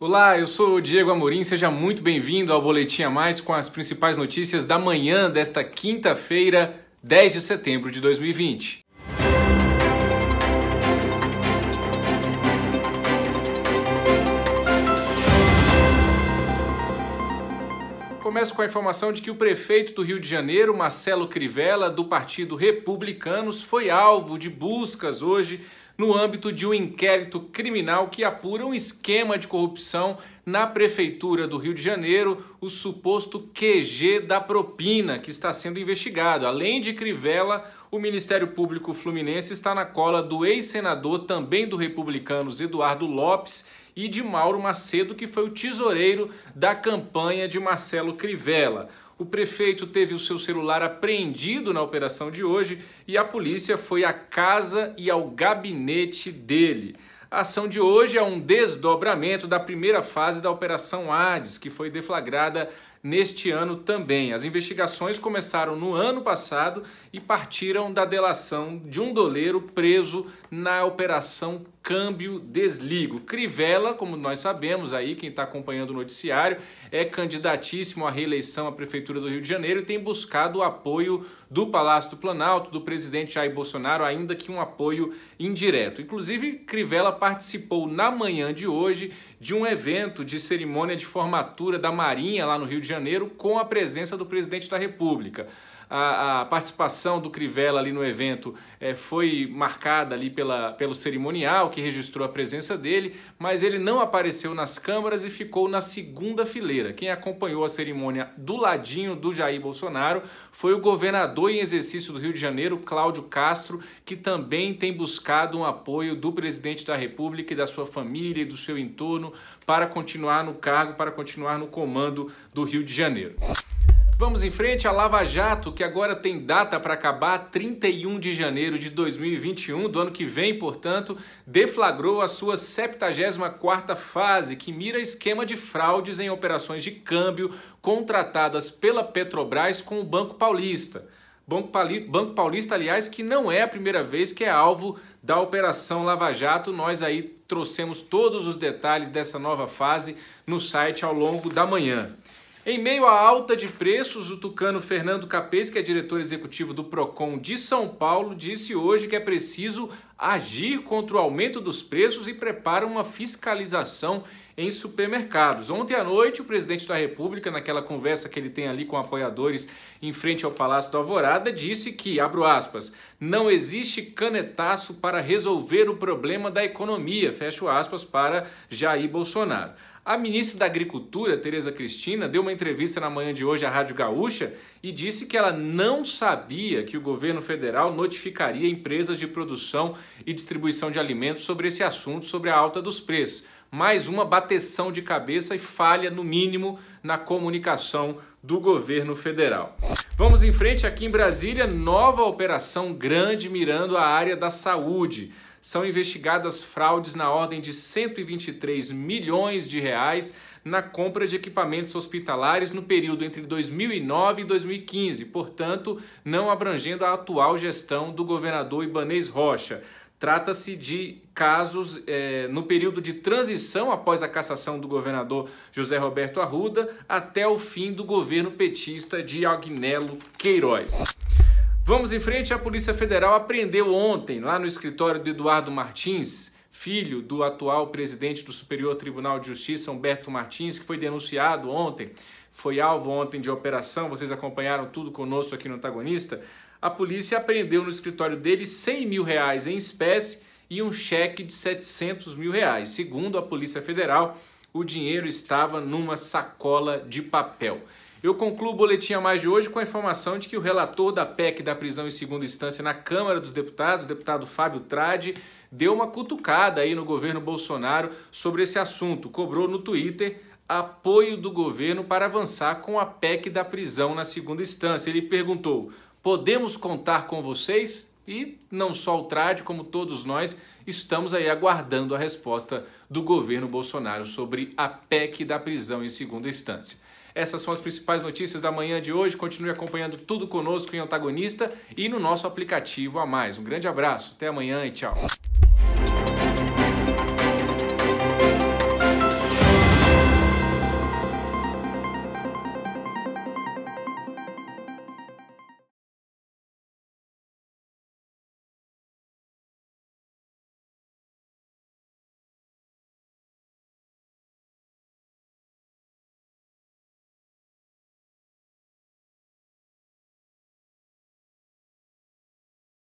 Olá, eu sou o Diego Amorim, seja muito bem-vindo ao Boletim a Mais com as principais notícias da manhã desta quinta-feira, 10 de setembro de 2020. Começo com a informação de que o prefeito do Rio de Janeiro, Marcelo Crivella, do Partido Republicanos, foi alvo de buscas hoje no âmbito de um inquérito criminal que apura um esquema de corrupção na Prefeitura do Rio de Janeiro, o suposto QG da propina que está sendo investigado. Além de Crivella, o Ministério Público Fluminense está na cola do ex-senador, também do Republicanos, Eduardo Lopes, e de Mauro Macedo, que foi o tesoureiro da campanha de Marcelo Crivella. O prefeito teve o seu celular apreendido na operação de hoje e a polícia foi à casa e ao gabinete dele. A ação de hoje é um desdobramento da primeira fase da Operação Hades, que foi deflagrada neste ano também. As investigações começaram no ano passado e partiram da delação de um doleiro preso na operação Câmbio Desligo. Crivella, como nós sabemos aí, quem está acompanhando o noticiário, é candidatíssimo à reeleição à Prefeitura do Rio de Janeiro e tem buscado o apoio do Palácio do Planalto, do presidente Jair Bolsonaro, ainda que um apoio indireto. Inclusive, Crivella participou na manhã de hoje de um evento de cerimônia de formatura da Marinha lá no Rio de Janeiro com a presença do presidente da República a, a participação do Crivella ali no evento é, foi marcada ali pela, pelo cerimonial, que registrou a presença dele, mas ele não apareceu nas câmaras e ficou na segunda fileira. Quem acompanhou a cerimônia do ladinho do Jair Bolsonaro foi o governador em exercício do Rio de Janeiro, Cláudio Castro, que também tem buscado um apoio do presidente da República e da sua família e do seu entorno para continuar no cargo, para continuar no comando do Rio de Janeiro. Vamos em frente à Lava Jato, que agora tem data para acabar 31 de janeiro de 2021, do ano que vem, portanto, deflagrou a sua 74ª fase, que mira esquema de fraudes em operações de câmbio contratadas pela Petrobras com o Banco Paulista. Banco, Banco Paulista, aliás, que não é a primeira vez que é alvo da Operação Lava Jato. Nós aí trouxemos todos os detalhes dessa nova fase no site ao longo da manhã. Em meio à alta de preços, o tucano Fernando Capês, que é diretor executivo do Procon de São Paulo, disse hoje que é preciso agir contra o aumento dos preços e prepara uma fiscalização em supermercados. Ontem à noite, o presidente da República, naquela conversa que ele tem ali com apoiadores em frente ao Palácio da Alvorada, disse que, abro aspas, não existe canetaço para resolver o problema da economia, fecho aspas, para Jair Bolsonaro. A ministra da Agricultura, Tereza Cristina, deu uma entrevista na manhã de hoje à Rádio Gaúcha e disse que ela não sabia que o governo federal notificaria empresas de produção e distribuição de alimentos sobre esse assunto, sobre a alta dos preços mais uma bateção de cabeça e falha, no mínimo, na comunicação do governo federal. Vamos em frente aqui em Brasília, nova operação grande mirando a área da saúde. São investigadas fraudes na ordem de 123 milhões de reais na compra de equipamentos hospitalares no período entre 2009 e 2015, portanto, não abrangendo a atual gestão do governador Ibanês Rocha. Trata-se de casos é, no período de transição após a cassação do governador José Roberto Arruda até o fim do governo petista de Agnello Queiroz. Vamos em frente, a Polícia Federal apreendeu ontem, lá no escritório do Eduardo Martins, filho do atual presidente do Superior Tribunal de Justiça, Humberto Martins, que foi denunciado ontem, foi alvo ontem de operação, vocês acompanharam tudo conosco aqui no Antagonista, a polícia apreendeu no escritório dele 100 mil reais em espécie e um cheque de 700 mil reais. Segundo a Polícia Federal, o dinheiro estava numa sacola de papel. Eu concluo o boletim a mais de hoje com a informação de que o relator da PEC da prisão em segunda instância na Câmara dos Deputados, o deputado Fábio Trade, deu uma cutucada aí no governo Bolsonaro sobre esse assunto. Cobrou no Twitter apoio do governo para avançar com a PEC da prisão na segunda instância. Ele perguntou: podemos contar com vocês e não só o Trade, como todos nós, estamos aí aguardando a resposta do governo Bolsonaro sobre a PEC da prisão em segunda instância. Essas são as principais notícias da manhã de hoje. Continue acompanhando tudo conosco em Antagonista e no nosso aplicativo a mais. Um grande abraço, até amanhã e tchau.